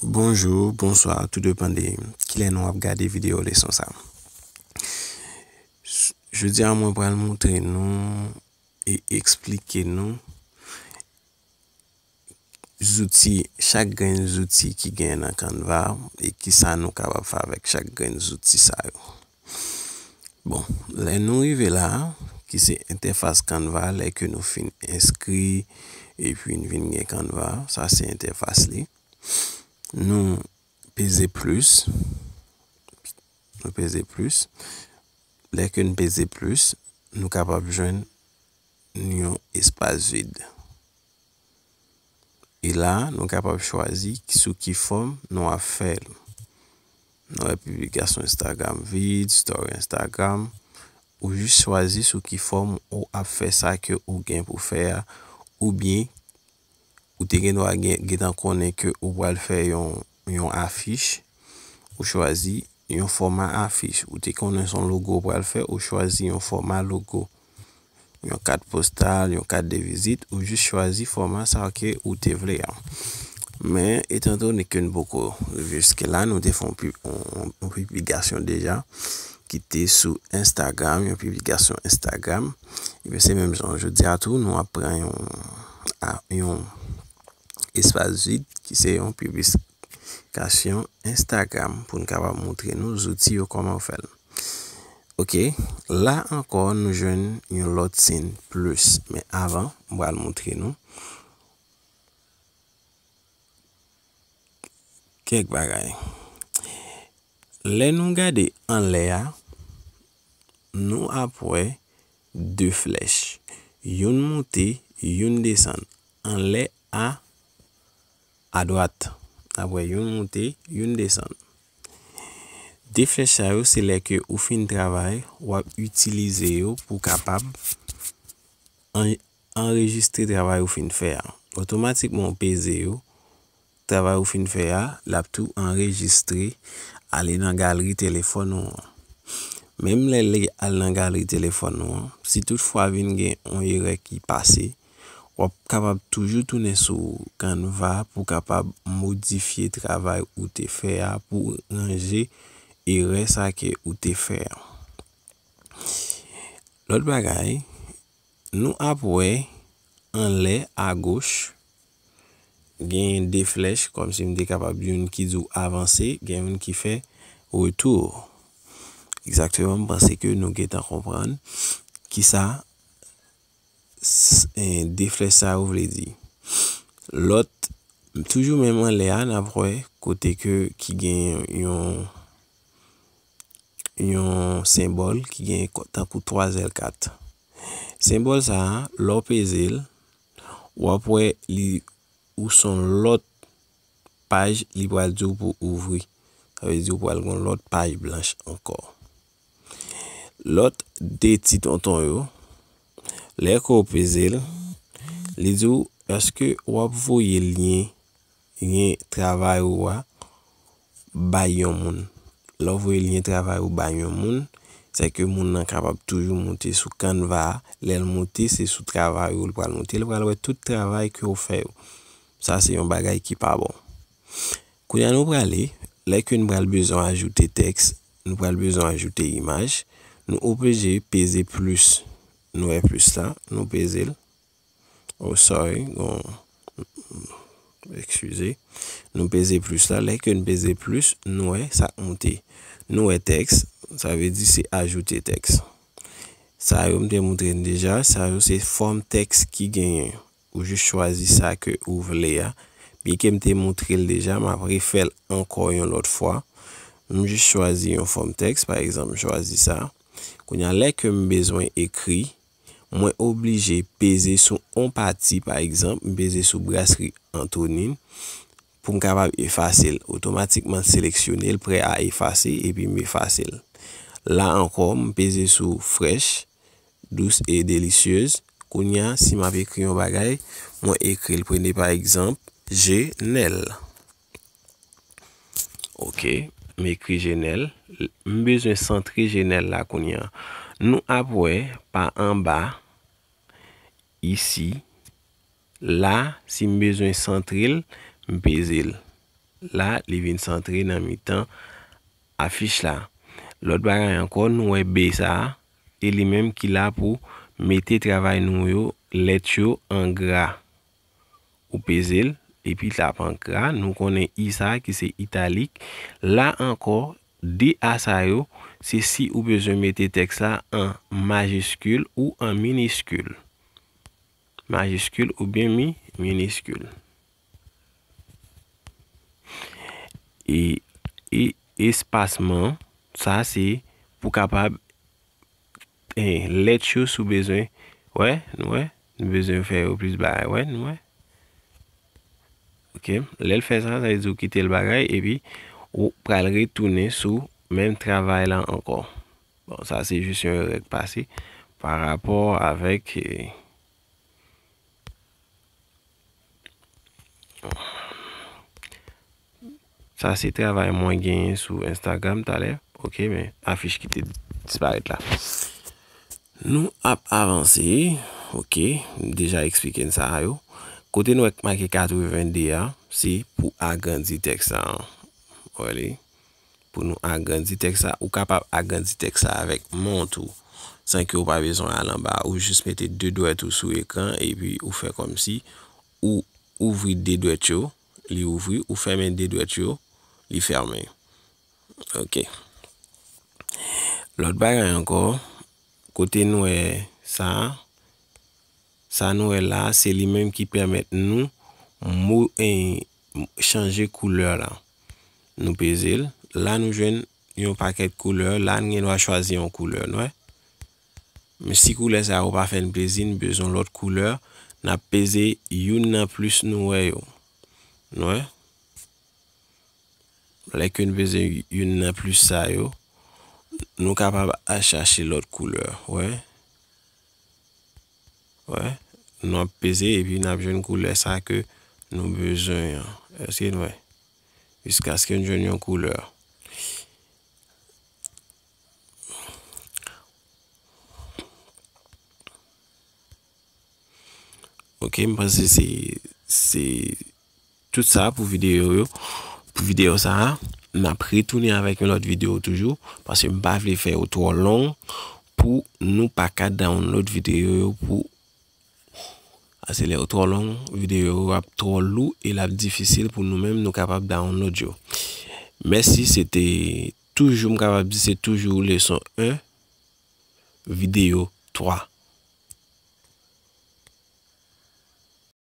Bonjour, bonsoir, tout non non, non, de pande, ki lè nou ap gade videyo lè son sa. Je di a mwen pral montre nou, e explike nou, zouti, chak gen zouti ki gen nan kanva, e ki sa nou kaba favek chak gen zouti sa yo. Bon, lè nou y ve la, ki se interfase kanva, lè ke nou fin eskri, e pi vin gen kanva, sa se interfase li, Nou peze plus, nou peze plus, lèkè nou peze plus, nou kapap jwen nou espase vide. E la, nou kapap chwazi sou ki fòm nou ap fèl. Nou repubika sou Instagram vide, story Instagram, ou jw chwazi sou ki fòm ou ap fè sa ke ou gen pou fèl, ou biye. ou te genwa gen, gen tan konen ke ou wale fe yon, yon afish ou chwazi yon forma afish, ou te konen son logo wale fe, ou chwazi yon forma logo yon kat postal yon kat de vizit, ou jis chwazi forma sa akè ou te vle ya men, etan ton ne ken boko jiske la, nou te fon yon publikasyon deja ki te sou Instagram yon publikasyon Instagram e se menm zon, je di atou, nou apren yon, yon Espa zid ki se yon publikasyon Instagram pou nou kaba mwotre nou zouti yo koman ou fel. Ok, la ankon nou jwen yon lot sin plus. Me avan, mwa l mwotre nou. Kek bagay. Le nou gade an le a, nou apwe de flech. Yon mwote, yon desan, an le a flech. A doat, apwe yon monte, yon deson. Deflecha yo se leke ou fin travay wap utilize yo pou kapab enregistre travay ou fin feya. Otomatikman ou peze yo, travay ou fin feya, lap tou enregistre alen an galeri telefon wan. Mem lele alen galeri telefon wan, si tout fwa vin gen on yore ki pase, Wap kapab toujou toune sou kan va pou kapab modifiye travay ou te fe a pou ranger e res ake ou te fe a. Lout bagay, nou apwe an le a goch genye de flech kom si m de kapab yon ki zou avanse genye yon ki fe wotour. Eksaktiveman m pase ke nou getan kompran ki sa avanse. E, defre sa ou vle di. Lot, toujou menman le an apwe, kote ke ki gen yon yon sembol ki gen takou 3L4. Sembol sa, lop e zil, wapwe li ou son lot page li wale zi ou pou ouvri. Awe zi ou pou algon lot page blanche ankor. Lot de tit anton yo, Lèk ou peze lè, lè zou, eske wap voye lè, lè travay ou wè, bay yon moun. Lò voye lè travay ou bay yon moun, se ke moun nan kapap toujou mouti sou kanva, lè l mouti se sou travay ou l pral mouti. Lè pral wè tout travay ki ou fe. Sa se yon bagay ki pa bon. Kou yon nou pral lè, lè ke nou pral bezon ajoute teks, nou pral bezon ajoute imaj, nou oupeje peze plus. Nou e plus la, nou beze l. Oh sorry, gong. Eksyuze. Nou beze plus la, lèk yon beze plus, nou e, sa mouti. Nou e teks, sa ve di si ajoute teks. Sa yon mte moutrin deja, sa yon se form teks ki genyen. Ou jis chwazi sa ke ou vle ya. Pi ke mte moutril deja, ma vre fel anko yon lot fwa. M jis chwazi yon form teks, par exemple, chwazi sa. Koun ya lèk yon bezwen ekri. Mwen oblije peze sou on pati, pa ekzamp, mwen peze sou brastri an tonin pou mkabab e fasil. Otomatikman seleksyonel pre a e fasil epi mbe fasil. La anko, mwen peze sou frech, dous e delisyöz. Kounia, si m ap ekri yon bagay, mwen ekri l prene pa ekzamp, jenel. Ok, m ekri jenel. Mbezen san tri jenel la kounia. Nou apwe, pa anba, isi, la, si mbezwen santril, mbezel. La, li vin santril nan mi tan, afish la. Lot bagan yanko, nou wè e beza, e li menm ki la pou mette travay nou yo, letyo an gra. Ou pezel, epi tap an gra, nou konen isa, ki se italik, la anko, Di asayou, se si ou bezwen mette teks la, an majiskul ou an miniskul. Majiskul ou bien mi, miniskul. E, e espasman, sa se pou kapab e, let chous ou bezwen. Ouè, nouè, nou bezwen fè ou plus bagay. Ouè, nouè. Ok, lè l fè sa, sa y zou kite l bagay, e pi... Ou pral retounen sou men travay lan ankon. Bon, sa se jist yon rek pasi. Par rapor avek. Sa eh, bon. se travay mwen genyen sou Instagram taler. Ok, men afish ki te disparet la. Nou ap avansi. Ok, deja ekspliken sa hayo. Kote nou ek make katou vende ya. Si pou agan di tek san an. Olè, pou nou a ganditek sa, ou kapap a ganditek sa avèk mont ou, san ki ou pa bezon alan ba, ou jist mette dè dwè tou sou ek an, epi ou fè kom si, ou ouvri dè dwè tou, li ouvri, ou fè men dè dwè tou, li fermè. Ok. Lòt bagay an kon, kote nouè sa, sa nouè la, se li menm ki pèmèt nou moun eh, chanje kouleur la. Nou bezil. La nou jwen yon paket kouleur. La nye nou a chwazi yon kouleur. Nou e. Mesi koule se a ou pa fe nbezi. Nbezon lot kouleur. Nap beze yon nan plus nou e yo. Nou e. Lek yon beze yon nan plus sa yo. Nou kapab a chache lot kouleur. Nou e. Nou e. Nou ap beze. E pi nap jwen kouleur sa ke nou bezon yon. Ese nou e. jusqu'à ce y joigne une couleur. Ok, je que c'est tout ça pour vidéo. Pour vidéo ça, hein. je vais retourner avec une autre vidéo toujours parce que je ne vais pas faire trop long pour nous pas dans autre vidéo pour c'est trop long, vidéo trop lourd et la difficile pour nous-mêmes nous capables d'avoir un si c'était toujours toujours 1, vidéo 3.